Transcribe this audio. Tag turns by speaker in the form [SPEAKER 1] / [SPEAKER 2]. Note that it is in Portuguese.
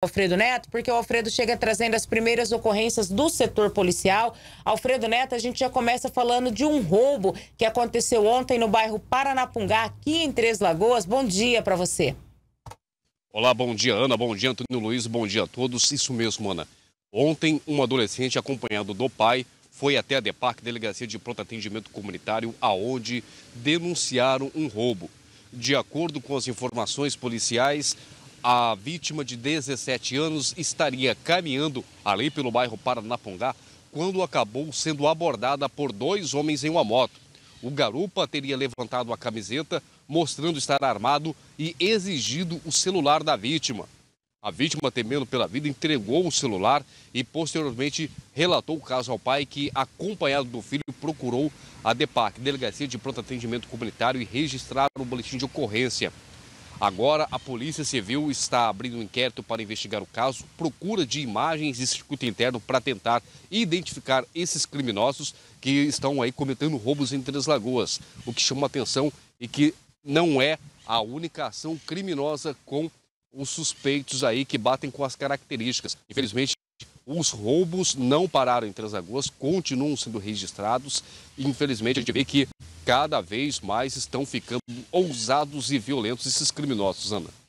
[SPEAKER 1] Alfredo Neto, porque o Alfredo chega trazendo as primeiras ocorrências do setor policial. Alfredo Neto, a gente já começa falando de um roubo que aconteceu ontem no bairro Paranapungá, aqui em Três Lagoas. Bom dia para você.
[SPEAKER 2] Olá, bom dia, Ana. Bom dia, Antônio Luiz. Bom dia a todos. Isso mesmo, Ana. Ontem, um adolescente acompanhado do pai foi até a DEPAC, Delegacia de Pronto Atendimento Comunitário, aonde denunciaram um roubo. De acordo com as informações policiais, a vítima de 17 anos estaria caminhando ali pelo bairro Paranapongá quando acabou sendo abordada por dois homens em uma moto. O garupa teria levantado a camiseta, mostrando estar armado e exigido o celular da vítima. A vítima, temendo pela vida, entregou o celular e posteriormente relatou o caso ao pai, que, acompanhado do filho, procurou a DEPAC, Delegacia de Pronto Atendimento Comunitário, e registraram o boletim de ocorrência. Agora, a Polícia Civil está abrindo um inquérito para investigar o caso, procura de imagens e circuito interno para tentar identificar esses criminosos que estão aí cometendo roubos em Três Lagoas. O que chama atenção e que não é a única ação criminosa com os suspeitos aí que batem com as características. Infelizmente, os roubos não pararam em Três Lagoas, continuam sendo registrados. Infelizmente, a gente vê que cada vez mais estão ficando ousados e violentos esses criminosos, Ana.